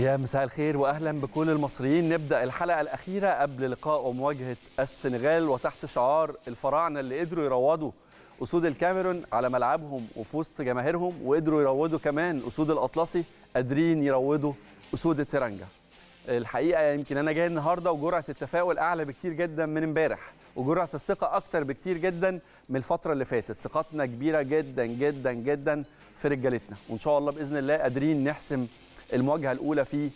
يا مساء الخير واهلا بكل المصريين نبدا الحلقه الاخيره قبل لقاء ومواجهه السنغال وتحت شعار الفراعنه اللي قدروا يروضوا اسود الكاميرون على ملعبهم وفي وسط جماهيرهم وقدروا يروضوا كمان اسود الاطلسي قادرين يروضوا اسود الترنجه الحقيقه يمكن انا جاي النهارده وجرعه التفاؤل اعلى بكتير جدا من امبارح وجرعه الثقه اكتر بكتير جدا من الفتره اللي فاتت ثقتنا كبيره جدا جدا جدا في رجالتنا وان شاء الله باذن الله قادرين نحسم المواجهه الاولى في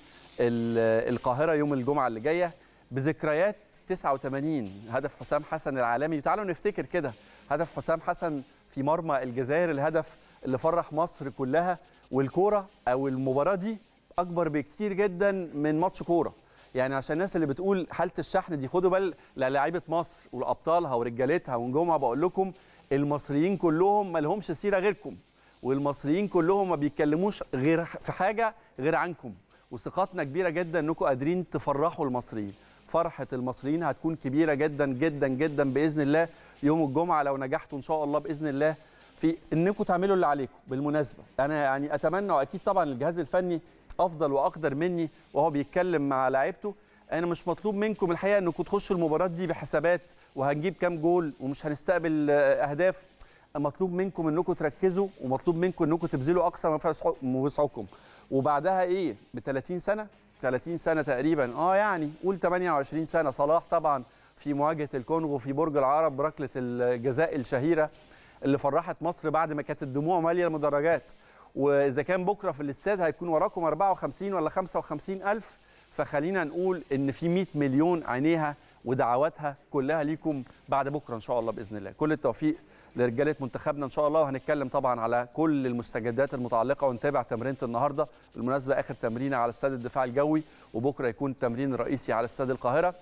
القاهره يوم الجمعه اللي جايه بذكريات 89 هدف حسام حسن العالمي تعالوا نفتكر كده هدف حسام حسن في مرمى الجزائر الهدف اللي فرح مصر كلها والكوره او المباراه دي اكبر بكتير جدا من ماتش كوره يعني عشان الناس اللي بتقول حاله الشحن دي خدوا بال للاعيبه مصر والابطالها ورجالتها ونجومها بقول لكم المصريين كلهم ما لهمش سيره غيركم والمصريين كلهم ما بيتكلموش غير في حاجه غير عنكم وثقتنا كبيره جدا انكم قادرين تفرحوا المصريين فرحه المصريين هتكون كبيره جدا جدا جدا باذن الله يوم الجمعه لو نجحتوا ان شاء الله باذن الله في انكم تعملوا اللي عليكم بالمناسبه انا يعني اتمنى واكيد طبعا الجهاز الفني افضل واقدر مني وهو بيتكلم مع لعيبته انا مش مطلوب منكم الحقيقه انكم تخشوا المباراه دي بحسابات وهنجيب كام جول ومش هنستقبل اهداف مطلوب منكم انكم تركزوا ومطلوب منكم انكم تبذلوا اقصى ما في وسعكم وبعدها ايه ب 30 سنه 30 سنه تقريبا اه يعني قول 28 سنه صلاح طبعا في مواجهه الكونغو في برج العرب ركله الجزاء الشهيره اللي فرحت مصر بعد ما كانت الدموع ماليه المدرجات واذا كان بكره في الاستاد هيكون وراكم 54 ولا 55 الف فخلينا نقول ان في 100 مليون عينيها ودعواتها كلها ليكم بعد بكره ان شاء الله باذن الله كل التوفيق لرجاله منتخبنا ان شاء الله وهنتكلم طبعا على كل المستجدات المتعلقه ونتابع تمرينه النهارده بالمناسبه اخر تمرين على استاد الدفاع الجوي وبكره يكون التمرين الرئيسي على استاد القاهره